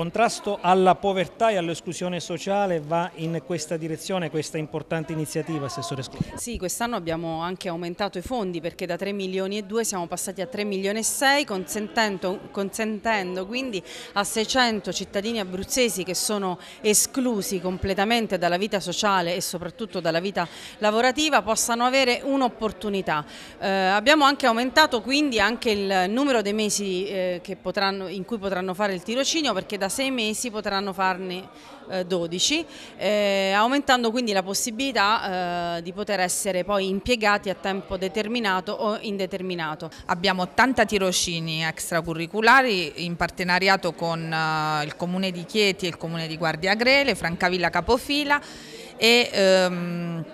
contrasto alla povertà e all'esclusione sociale va in questa direzione questa importante iniziativa, Assessore Scotti? Sì, quest'anno abbiamo anche aumentato i fondi perché da 3 milioni e 2 siamo passati a 3 milioni e 6 consentendo, consentendo quindi a 600 cittadini abruzzesi che sono esclusi completamente dalla vita sociale e soprattutto dalla vita lavorativa possano avere un'opportunità. Eh, abbiamo anche aumentato quindi anche il numero dei mesi eh, potranno, in cui potranno fare il tirocinio perché da sei mesi potranno farne 12, eh, eh, aumentando quindi la possibilità eh, di poter essere poi impiegati a tempo determinato o indeterminato. Abbiamo 80 tirocini extracurriculari in partenariato con eh, il Comune di Chieti e il Comune di Guardia Grele, Francavilla Capofila e... Ehm,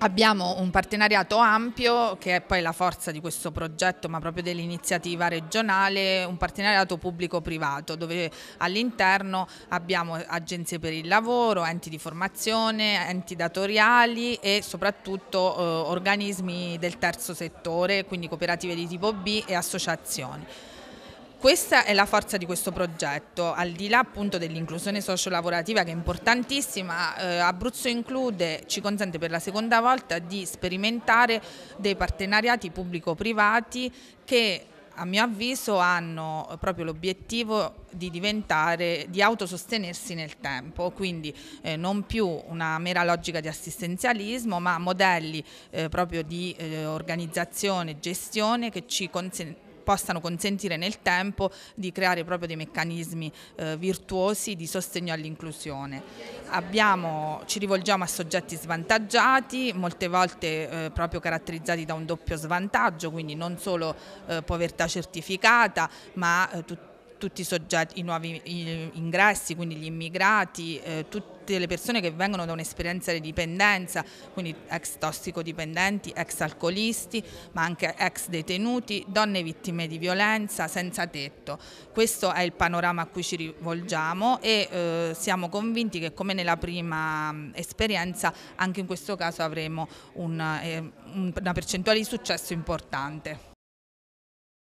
Abbiamo un partenariato ampio che è poi la forza di questo progetto ma proprio dell'iniziativa regionale, un partenariato pubblico-privato dove all'interno abbiamo agenzie per il lavoro, enti di formazione, enti datoriali e soprattutto eh, organismi del terzo settore, quindi cooperative di tipo B e associazioni. Questa è la forza di questo progetto, al di là appunto dell'inclusione sociolavorativa che è importantissima, eh, Abruzzo Include ci consente per la seconda volta di sperimentare dei partenariati pubblico-privati che a mio avviso hanno proprio l'obiettivo di diventare, di autosostenersi nel tempo, quindi eh, non più una mera logica di assistenzialismo, ma modelli eh, proprio di eh, organizzazione, gestione che ci consentono possano consentire nel tempo di creare proprio dei meccanismi eh, virtuosi di sostegno all'inclusione. ci rivolgiamo a soggetti svantaggiati, molte volte eh, proprio caratterizzati da un doppio svantaggio, quindi non solo eh, povertà certificata, ma eh, tutti i, soggetti, i nuovi ingressi, quindi gli immigrati, eh, tutti tutte le persone che vengono da un'esperienza di dipendenza, quindi ex tossicodipendenti, ex alcolisti, ma anche ex detenuti, donne vittime di violenza, senza tetto. Questo è il panorama a cui ci rivolgiamo e eh, siamo convinti che come nella prima mh, mm, esperienza anche in questo caso avremo un, eh, una percentuale di successo importante.